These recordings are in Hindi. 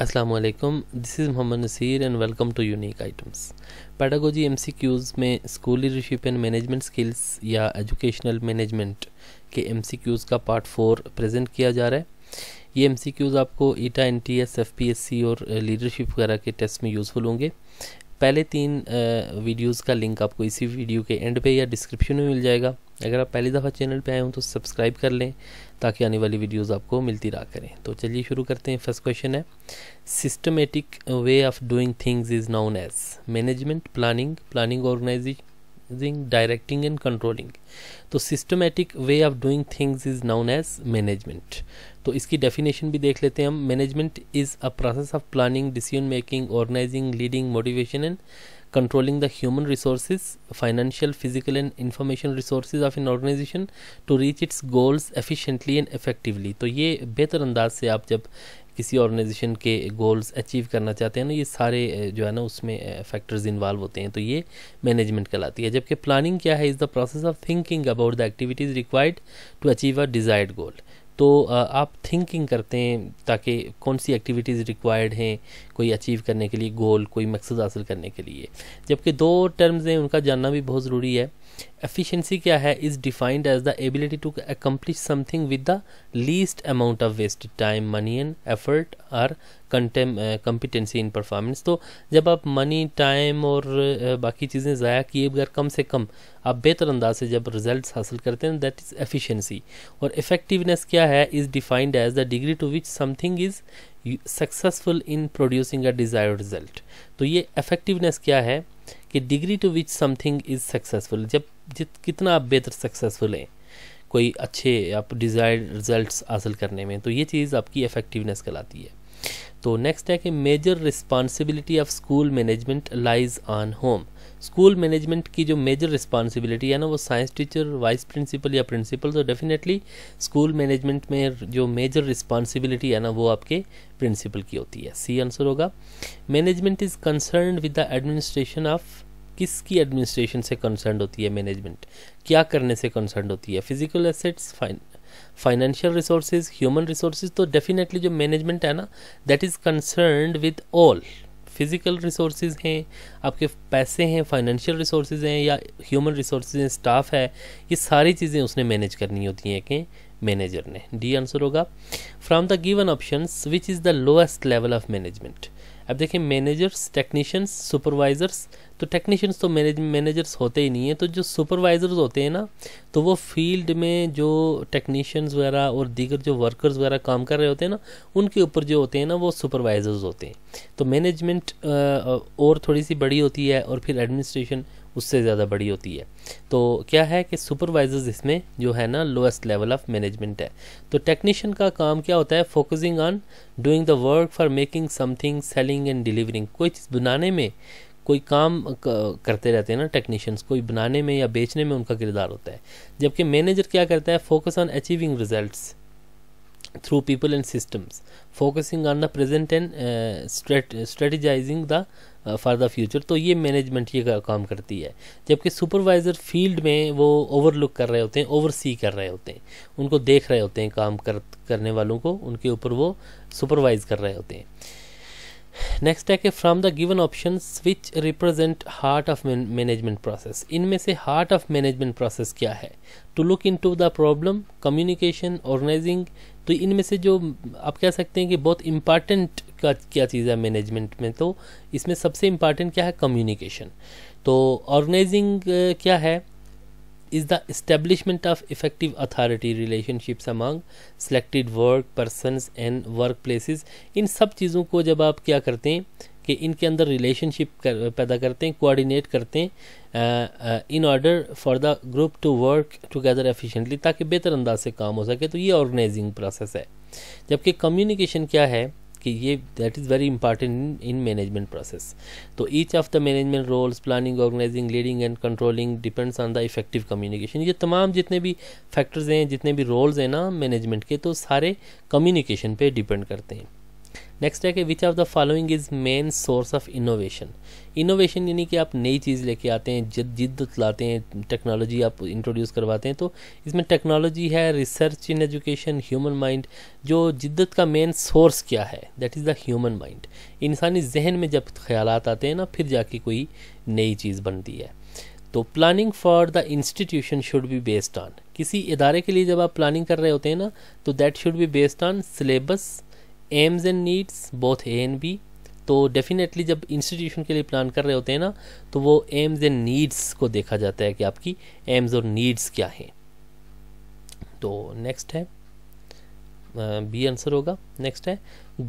Aslam this is Mohammad Nasir and welcome to unique items pedagogy M C Qs में school leadership and management skills या एजुकेशनल मैनेजमेंट के एम सी क्यूज़ का पार्ट फोर प्रेजेंट किया जा रहा है ये एम सी क्यूज़ आपको ETEA N T S F P S C और लीडरशिप वगैरह के टेस्ट में यूज़फुल होंगे पहले तीन वीडियोज़ का लिंक आपको इसी वीडियो के एंड पे या डिस्क्रिप्शन में मिल जाएगा अगर आप पहली दफ़ा चैनल पे आए हों तो सब्सक्राइब कर लें ताकि आने वाली वीडियोस आपको मिलती रहा करें तो चलिए शुरू करते हैं फर्स्ट क्वेश्चन है systematic way of doing things is known as management planning planning organising directing and controlling तो systematic way of doing things is known as management तो इसकी डेफिनेशन भी देख लेते हैं हम management is a process of planning decision making organising leading motivation and controlling the human resources, financial, physical, and information resources of an organization to reach its goals efficiently and effectively. तो ये बेहतर अंदाज से आप जब किसी ऑर्गेनाइजेशन के गोल्स अचीव करना चाहते हैं ना ये सारे जो है ना उसमें फैक्टर्स इन्वॉल्व होते हैं तो ये मैनेजमेंट कहलाती है जबकि प्लानिंग क्या है is the process of thinking about the activities required to achieve a desired goal तो आप थिंकिंग करते हैं ताकि कौन सी एक्टिविटीज़ रिक्वायर्ड हैं कोई अचीव करने के लिए गोल कोई मकसद हासिल करने के लिए जबकि दो टर्म्स हैं उनका जानना भी बहुत ज़रूरी है एफिशिएंसी क्या है is defined as the ability to accomplish something with the least amount of wasted time money and effort और कंटेम कंपिटेंसी इन परफॉर्मेंस तो जब आप मनी टाइम और uh, बाकी चीज़ें ज़ाया किए बगैर कम से कम आप बेहतर अंदाज से जब रिजल्ट हासिल करते हैं दैट इज़ एफिशिएंसी और इफेक्टिवनेस क्या है is defined as the degree to which something is successful in producing a desired result तो ये इफेक्टिवनेस क्या है कि degree to which something is successful जब जित कितना आप बेहतर सक्सेसफुल हैं कोई अच्छे आप डिज़ायर्ड रिजल्ट्स हासिल करने में तो ये चीज़ आपकी इफेक्टिवनेस कहलाती है तो नेक्स्ट है कि major responsibility of school management lies on whom school management की जो मेजर रिस्पॉन्सिबिलिटी है ना वो साइंस टीचर वाइस प्रिंसिपल या प्रिंसिपल तो डेफिनेटली स्कूल मैनेजमेंट में जो मेजर रिस्पॉन्सिबिलिटी है ना वो आपके प्रिंसिपल की होती है सी आंसर होगा management is concern with the administration of किसकी एडमिनिस्ट्रेशन से कंसर्न होती है मैनेजमेंट क्या करने से कंसर्न होती है physical assets fine financial resources human resources तो डेफिनेटली जो मैनेजमेंट है ना that is concern with all physical resources हैं आपके पैसे हैं फाइनेंशियल रिसोर्सेज हैं या ह्यूमन रिसोर्सेज हैं स्टाफ है ये सारी चीज़ें उसने मैनेज करनी होती हैं कि मैनेजर ने डी आंसर होगा from the given option which is the lowest level of management अब देखें मैनेजर्स टेक्नीशियंस सुपरवाइज़र्स तो टेक्नीशियंस तो मैनेज मैनेजर्स होते ही नहीं हैं तो जो सुपरवाइज़र्स होते हैं ना तो वो फील्ड में जो टेक्नीशियंस वगैरह और दीगर जो वर्कर्स वगैरह काम कर रहे होते हैं ना उनके ऊपर जो होते हैं ना वो सुपरवाइज़र्स होते हैं तो मैनेजमेंट और थोड़ी सी बड़ी होती है और फिर एडमिनिस्ट्रेशन उससे ज़्यादा बड़ी होती है तो क्या है कि सुपरवाइजर्स इसमें जो है ना लोएस्ट लेवल ऑफ मैनेजमेंट है तो टेक्नीशियन का काम क्या होता है focusing on doing the work for making something selling and delivering कोई चीज़ बनाने में कोई काम करते रहते हैं ना टेक्नीशियंस कोई बनाने में या बेचने में उनका किरदार होता है जबकि मैनेजर क्या करता है focus on achieving result through people and systems focusing on the present and uh, the for the future तो ये मैनेजमेंट ये का, काम करती है जबकि सुपरवाइज़र फील्ड में वो ओवरलुक कर रहे होते हैं ओवरसी कर रहे होते हैं उनको देख रहे होते हैं काम कर करने वालों को उनके ऊपर वो सुपरवाइज़ कर रहे होते हैं नेक्स्ट है कि from the given option which represent heart of management process इनमें से हार्ट ऑफ मैनेजमेंट प्रोसेस क्या है to look into the problem communication organising तो इनमें से जो आप कह सकते हैं कि बहुत इम्पॉर्टेंट का क्या चीज़ है मैनेजमेंट में तो इसमें सबसे इम्पॉर्टेंट क्या है कम्युनिकेशन तो ऑर्गेनाइजिंग क्या है is the establishment of effective authority relationships among work work and work place इन सब चीज़ों को जब आप क्या करते हैं कि इनके अंदर रिलेशनशिप कर, पैदा करते हैं कोऑर्डिनेट करते हैं in order for the group to work together efficiently ताकि बेहतर अंदाज से काम हो सके तो ये ऑर्गेनाइजिंग प्रोसेस है जबकि कम्युनिकेशन क्या है कि ये that is very important in management process तो each of the management roles planning organising leading and controlling depends on the effective communication ये तमाम जितने भी फैक्टर्स हैं जितने भी रोल्स हैं ना मैनेजमेंट के तो सारे कम्युनिकेशन पे डिपेंड करते हैं नेक्स्ट है कि which of the following is main source of innovation innovation यानी कि आप नई चीज़ लेके आते हैं जिद जिद लाते हैं टेक्नोलॉजी आप इंट्रोड्यूस करवाते हैं तो इसमें टेक्नोलॉजी है research in education human mind जो जिद्दत का मेन सोर्स क्या है that is the human mind इंसानी जहन में जब ख्याल आते हैं ना फिर जाके कोई नई चीज़ बनती है तो planning for the institution should be based on किसी इदारे के लिए जब आप प्लानिंग कर रहे होते हैं ना तो that should be based on syllabus aims and needs both A and B तो डेफिनेटली जब इंस्टीट्यूशन के लिए प्लान कर रहे होते हैं ना तो वो एम्स एंड नीड्स को देखा जाता है कि आपकी एम्स और नीड्स क्या हैं तो नेक्स्ट है बी आंसर होगा नेक्स्ट है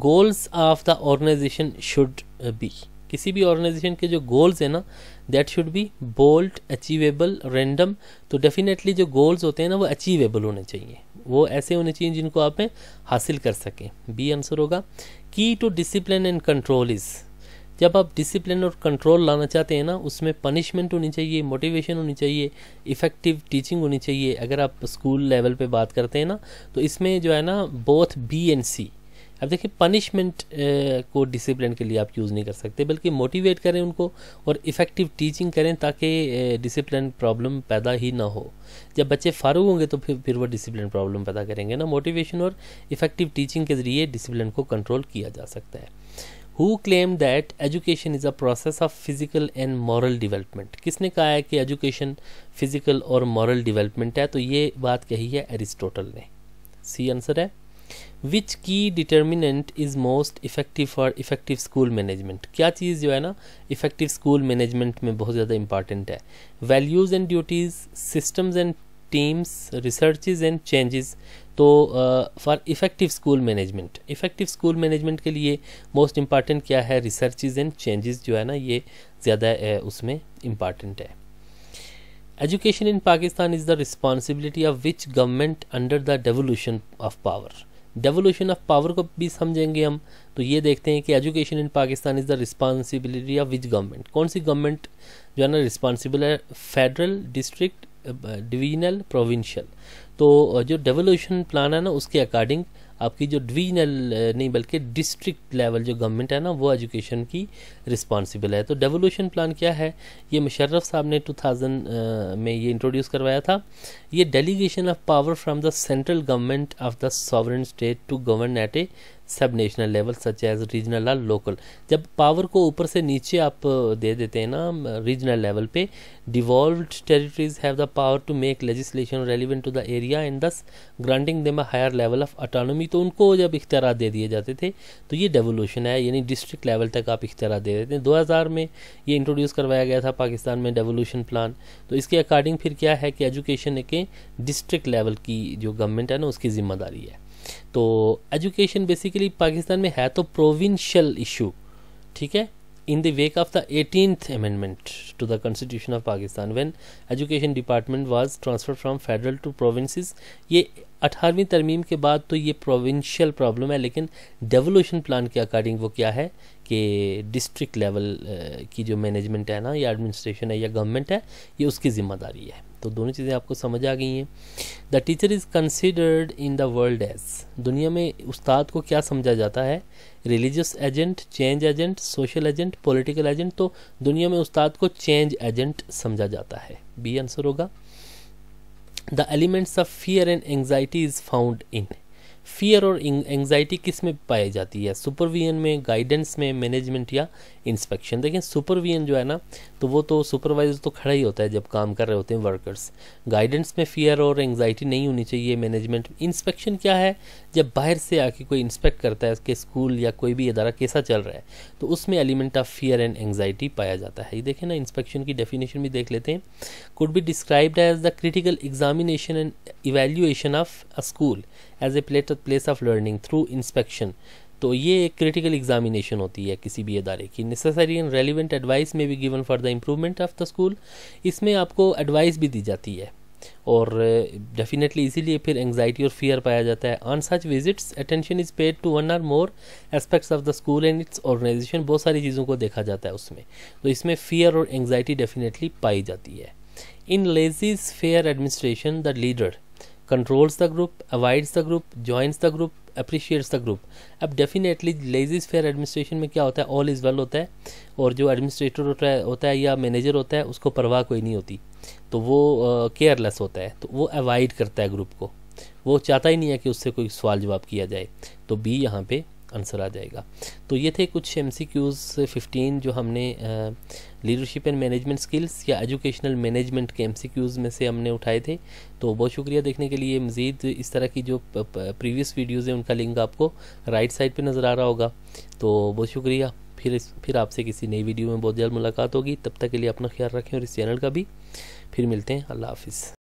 goals of the organisation should be किसी भी ऑर्गेनाइजेशन के जो गोल्स है ना that should be bold achievable random तो डेफिनेटली जो गोल्स होते हैं ना वो अचीवेबल होने चाहिए वो ऐसे होने चाहिए जिनको आप हासिल कर सकें बी आंसर होगा key to discipline and control is जब आप डिसिप्लिन और कंट्रोल लाना चाहते हैं ना उसमें पनिशमेंट होनी चाहिए मोटिवेशन होनी चाहिए इफ़ेक्टिव टीचिंग होनी चाहिए अगर आप स्कूल लेवल पे बात करते हैं ना तो इसमें जो है ना बोथ बी एंड सी अब देखिए पनिशमेंट को डिसिप्लिन के लिए आप यूज़ नहीं कर सकते बल्कि मोटिवेट करें उनको और इफ़ेक्टिव टीचिंग करें ताकि डिसिप्लिन प्रॉब्लम पैदा ही ना हो जब बच्चे फारूग होंगे तो फिर फिर वो डिसिप्लिन प्रॉब्लम पैदा करेंगे ना मोटिवेशन और इफ़ेक्टिव टीचिंग के ज़रिए डिसिप्लिन को कंट्रोल किया जा सकता है who claim that education is a process of physical and moral development किसने कहा है कि एजुकेशन फिजिकल और मॉरल डिवेलपमेंट है तो ये बात कही है एरिस्टोटल ने सी आंसर है which key determinant is most effective for effective school management क्या चीज़ जो है ना इफ़ेक्टिव स्कूल मैनेजमेंट में बहुत ज़्यादा इंपॉर्टेंट है values and duties systems and teams researches and changes तो for effective school management effective school management के लिए मोस्ट इंपॉर्टेंट क्या है रिसर्चेज एंड चेंजेस जो है ना ये ज़्यादा उसमें इम्पॉर्टेंट है education in Pakistan is the responsibility of which government under the devolution of power devolution of power को भी समझेंगे हम तो ये देखते हैं कि education in Pakistan is the responsibility of which government कौन सी गवर्नमेंट जो है ना रिस्पॉन्सिबल है फेडरल डिस्ट्रिक्ट डिवीजनल प्रोविंशियल तो uh, जो डेवोल्यूशन प्लान है ना उसके अकॉर्डिंग आपकी जो डिवीजनल नहीं बल्कि डिस्ट्रिक्ट लेवल जो गवर्नमेंट है ना वो एजुकेशन की रिस्पॉन्सिबल है तो डेवोल्यूशन प्लान क्या है ये मुशर्रफ साहब ने 2000 में ये इंट्रोड्यूस करवाया था ये delegation of power from the central government of the sovereign state to govern at a sub national level such as regional और लोकल जब पावर को ऊपर से नीचे आप दे देते हैं ना रीजनल लेवल पे devolve territories have the power to make legislation relevant to the area and thus granting them a higher level of autonomy तो उनको जब इख्तियार दे दिए जाते थे तो ये डेवोल्यूशन है यानी डिस्ट्रिक्ट लेवल तक आप इख्तियार दे देते हैं हजार में ये इंट्रोड्यूस करवाया गया था पाकिस्तान में डेवोल्यूशन प्लान तो इसके अकॉर्डिंग फिर क्या है कि एजुकेशन के डिस्ट्रिक्ट लेवल की जो गवर्नमेंट है ना उसकी ज़िम्मेदारी है तो एजुकेशन बेसिकली पाकिस्तान में है तो प्रोविंशियल इशू ठीक है in the wake of the eighteenth amendment to the constitution of Pakistan when education department was transfer from federal to provinces ये अठारहवीं तरमीम के बाद तो ये प्रोविंशियल प्रॉब्लम है लेकिन डेवोल्यूशन प्लान के अकॉर्डिंग वो क्या है कि डिस्ट्रिक्ट लेवल की जो मैनेजमेंट है ना या एडमिनिस्ट्रेशन है या गवर्नमेंट है ये उसकी ज़िम्मेदारी है तो दोनों चीज़ें आपको समझ आ गई हैं the teacher is considered in the world as दुनिया में उस्ताद को क्या समझा जाता है religious agent change agent social agent political agent तो दुनिया में उस्ताद को चेंज एजेंट समझा जाता है बी आंसर होगा the elements of fear and anxiety is found in fear और एंगजाइटी किस में पाई जाती है सुपरविजन में गाइडेंस में मैनेजमेंट या इंस्पेक्शन देखें सुपरविजन जो है ना तो वो तो सुपरवाइजर तो खड़ा ही होता है जब काम कर रहे होते हैं वर्कर्स गाइडेंस में फियर और एंगजाइटी नहीं होनी चाहिए मैनेजमेंट इंस्पेक्शन क्या है जब बाहर से आके कोई इंस्पेक्ट करता है उसके स्कूल या कोई भी अदारा कैसा चल रहा है तो उसमें element of fear and anxiety पाया जाता है ये देखें ना इंस्पेक्शन की डेफिनेशन भी देख लेते हैं could be described as the critical examination and evaluation of a school as a plate place of learning through inspection तो ये एक क्रिटिकल एग्जामिनेशन होती है किसी भी अदारे की नेसेसरी एंड रेलिवेंट एडवाइस में भी given for the improvement of the school इसमें आपको एडवाइस भी दी जाती है और डेफिनेटली इसीलिए फिर एंगजाइटी और फियर पाया जाता है on such visits attention is paid to one or more aspects of the school and its organisation बहुत सारी चीज़ों को देखा जाता है उसमें तो इसमें फियर और एंगजाइटी डेफिनेटली पाई जाती है in laissez faire administration the leader controls the group avoids the group joins the group appreciates the group अब डेफिनेटली लेजीज फेयर एडमिनिस्ट्रेशन में क्या होता है ऑल इज़ वेल होता है और जो एडमिनिस्ट्रेटर होता है होता है या मैनेजर होता है उसको परवाह कोई नहीं होती तो वो केयरलेस uh, होता है तो वो अवॉइड करता है ग्रुप को वो चाहता ही नहीं है कि उससे कोई सवाल जवाब किया जाए तो बी यहाँ पे आंसर आ जाएगा तो ये थे कुछ एम सी क्यूज़ फिफ्टीन जो हमने लीडरशिप एंड मैनेजमेंट स्किल्स या एजुकेशनल मैनेजमेंट के एम सी क्यूज़ में से हमने उठाए थे तो बहुत शुक्रिया देखने के लिए मज़ीद इस तरह की जो प्रीवियस वीडियोज़ हैं उनका लिंक आपको राइट साइड पर नज़र आ रहा होगा तो बहुत शुक्रिया फिर फिर आपसे किसी नई वीडियो में बहुत जल्द मुलाकात होगी तब तक के लिए अपना ख्याल रखें और इस चैनल का भी फिर मिलते हैं अल्लाह हाफिज़